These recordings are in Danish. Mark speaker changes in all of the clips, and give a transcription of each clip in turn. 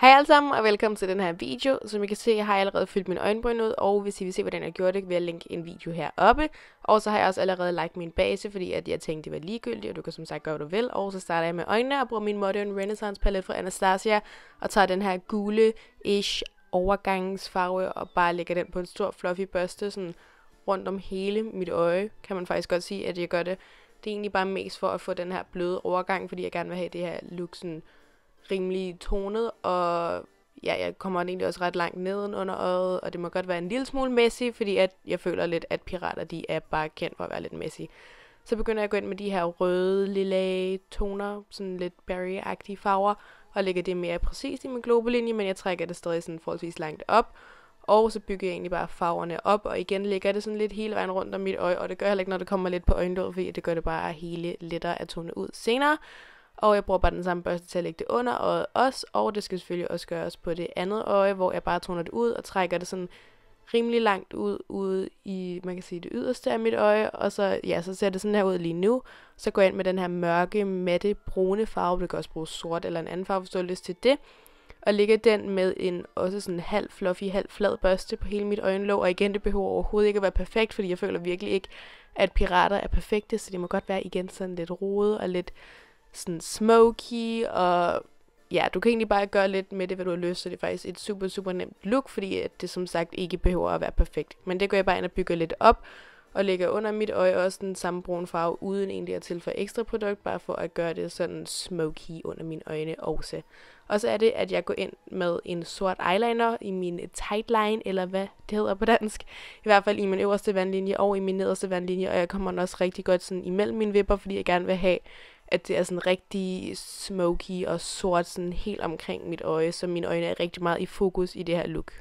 Speaker 1: Hej alle sammen og velkommen til den her video. Som I kan se, har jeg allerede fyldt min øjenbryn ud, og hvis I vil se, hvordan jeg gjorde det, vil jeg linke en video heroppe. Og så har jeg også allerede lagt min base, fordi at jeg tænkte, det var ligegyldigt, og du kan som sagt gøre, hvad du vil. Og så starter jeg med øjnene og bruger min Modern Renaissance palet fra Anastasia, og tager den her gule-ish overgangsfarve og bare lægger den på en stor fluffy børste, sådan rundt om hele mit øje, kan man faktisk godt sige, at jeg gør det. Det er egentlig bare mest for at få den her bløde overgang, fordi jeg gerne vil have det her look sådan rimelig tonet, og ja, jeg kommer egentlig også ret langt neden under øjet, og det må godt være en lille smule messy, fordi at jeg føler lidt, at pirater de er bare kendt for at være lidt messy. Så begynder jeg at gå ind med de her røde, lille toner, sådan lidt berry farver, og lægger det mere præcist i min globelinje, men jeg trækker det stadig sådan forholdsvis langt op. Og så bygger jeg egentlig bare farverne op, og igen lægger det sådan lidt hele vejen rundt om mit øje, og det gør jeg heller ikke, når det kommer lidt på øjenlåget, fordi det gør det bare hele lettere at tone ud senere. Og jeg bruger bare den samme børste til at lægge det under øjet også, og det skal selvfølgelig også gøres på det andet øje, hvor jeg bare toner det ud og trækker det sådan rimelig langt ud ude i, man kan sige, det yderste af mit øje, og så, ja, så ser det sådan her ud lige nu. Så går jeg ind med den her mørke, matte, brune farve, du kan også bruge sort eller en anden farve, hvis du har lyst til det. Og lægger den med en også sådan halv fluffy, halv flad børste på hele mit øjenlåg, og igen, det behøver overhovedet ikke at være perfekt, fordi jeg føler virkelig ikke, at pirater er perfekte, så det må godt være igen sådan lidt rodet og lidt sådan smoky, og ja, du kan egentlig bare gøre lidt med det, hvad du har lyst, så det er faktisk et super, super nemt look, fordi at det som sagt ikke behøver at være perfekt. Men det går jeg bare ind og bygger lidt op, og lægger under mit øje også den samme brun farve, uden egentlig at tilføje ekstra produkt, bare for at gøre det sådan smoky under mine øjne også. Og så er det, at jeg går ind med en sort eyeliner i min tight line, eller hvad det hedder på dansk. I hvert fald i min øverste vandlinje og i min nederste vandlinje, og jeg kommer den også rigtig godt sådan imellem mine vipper, fordi jeg gerne vil have at det er sådan rigtig smoky og sort sådan helt omkring mit øje, så mine øjne er rigtig meget i fokus i det her look.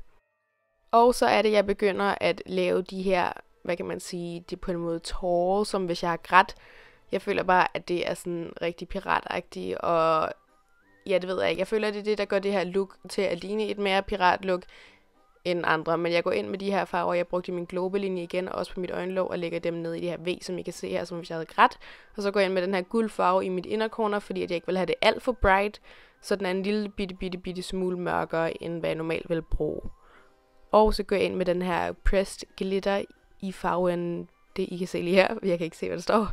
Speaker 1: Og så er det, jeg begynder at lave de her, hvad kan man sige, det på en måde tårer, som hvis jeg har grædt. Jeg føler bare, at det er sådan rigtig piratagtigt, og ja, det ved jeg ikke. Jeg føler, at det er det, der gør det her look til at ligne et mere piratlook, end andre, men jeg går ind med de her farver, jeg brugte i min globelinje igen, og også på mit øjenlåg, og lægger dem ned i det her V, som I kan se her, som hvis jeg havde grædt. Og så går jeg ind med den her guld farve i mit corner, fordi at jeg ikke vil have det alt for bright, så den er en lille bitte, bitte, bitte smule mørkere, end hvad jeg normalt vil bruge. Og så går jeg ind med den her pressed glitter i farven, det I kan se lige her, jeg kan ikke se, hvad der står,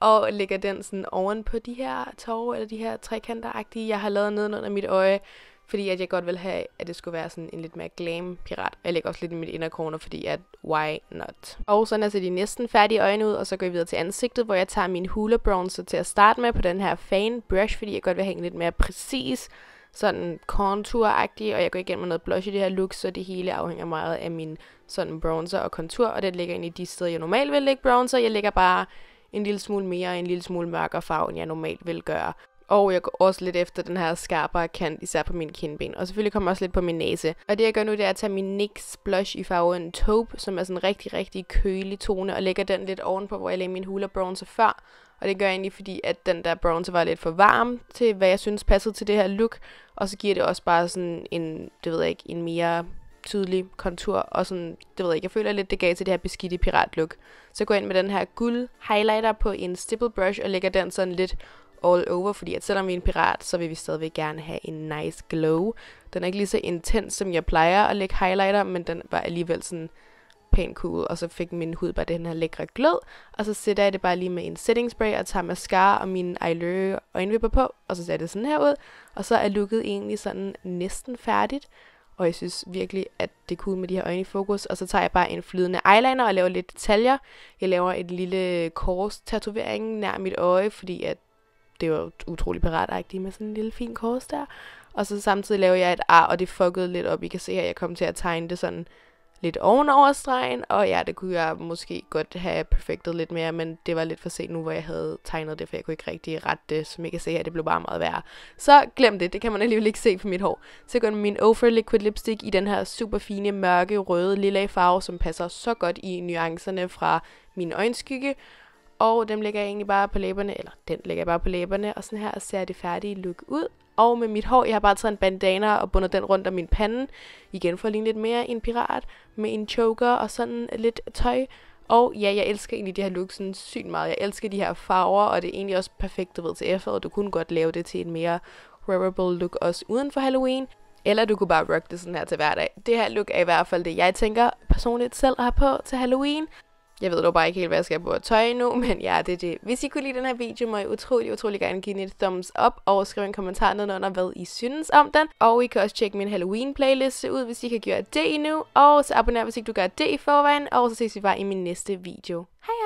Speaker 1: og lægger den sådan oven på de her tårer, eller de her trekanteragtige, jeg har lavet nedenunder mit øje, fordi at jeg godt vil have, at det skulle være sådan en lidt mere glam pirat. Jeg lægger også lidt i mit inderkroner, fordi at why not? Og sådan er så de næsten færdige øjne ud, og så går jeg videre til ansigtet, hvor jeg tager min hula bronzer til at starte med på den her fan brush, fordi jeg godt vil have en lidt mere præcis sådan contour og jeg går igennem med noget blush i det her look, så det hele afhænger meget af min sådan bronzer og kontur, og det ligger ind i de steder, jeg normalt vil lægge bronzer. Jeg lægger bare en lille smule mere en lille smule mørkere farve, end jeg normalt vil gøre. Og jeg går også lidt efter den her skarpere kant, især på min kindben. Og selvfølgelig kommer også lidt på min næse. Og det jeg gør nu, det er at tage min NYX blush i farven taupe, som er sådan en rigtig, rigtig kølig tone, og lægger den lidt ovenpå, hvor jeg lagde min hula bronzer før. Og det gør jeg egentlig, fordi at den der bronzer var lidt for varm til, hvad jeg synes passede til det her look. Og så giver det også bare sådan en, det ved jeg ikke, en mere tydelig kontur, og sådan, det ved jeg ikke, jeg føler lidt, det gav til det her beskidte piratlook. Så går jeg ind med den her guld highlighter på en stipple brush, og lægger den sådan lidt all over, fordi at selvom vi er en pirat, så vil vi stadigvæk gerne have en nice glow. Den er ikke lige så intens, som jeg plejer at lægge highlighter, men den var alligevel sådan pænt cool, og så fik min hud bare den her lækre glød, og så sætter jeg det bare lige med en setting spray og tager mascara og min eyeliner øjenvipper på, og så ser det sådan her ud, og så er looket egentlig sådan næsten færdigt, og jeg synes virkelig, at det er cool med de her øjne i fokus, og så tager jeg bare en flydende eyeliner og laver lidt detaljer. Jeg laver et lille kors tatovering nær mit øje, fordi at det var utrolig piratagtigt med sådan en lille fin kors der. Og så samtidig laver jeg et ar, og det fuckede lidt op. I kan se her, jeg kom til at tegne det sådan lidt ovenover stregen, og ja, det kunne jeg måske godt have perfektet lidt mere, men det var lidt for sent nu, hvor jeg havde tegnet det, for jeg kunne ikke rigtig rette det, som I kan se her, det blev bare meget værre. Så glem det, det kan man alligevel ikke se på mit hår. Så går min Ofer Liquid Lipstick i den her super fine, mørke, røde, lilla farve, som passer så godt i nuancerne fra min øjenskygge, og dem lægger jeg egentlig bare på læberne, eller den lægger jeg bare på læberne, og sådan her ser det færdige look ud. Og med mit hår, jeg har bare taget en bandana og bundet den rundt om min pande, igen for at ligne lidt mere en pirat, med en choker og sådan lidt tøj. Og ja, jeg elsker egentlig de her look sådan sygt meget. Jeg elsker de her farver, og det er egentlig også perfekt, du ved, til efteråret. Du kunne godt lave det til en mere wearable look også uden for Halloween. Eller du kunne bare rock det sådan her til hverdag. Det her look er i hvert fald det, jeg tænker personligt selv har på til Halloween. Jeg ved dog bare ikke helt, hvad jeg skal på at tøj nu, men ja, det er det. Hvis I kunne lide den her video, må I utrolig, utrolig gerne give den et thumbs up og skrive en kommentar nedenunder, hvad I synes om den. Og I kan også tjekke min Halloween-playliste ud, hvis I kan gøre det endnu. Og så abonner, hvis ikke du gør det i forvejen, og så ses vi bare i min næste video. hej!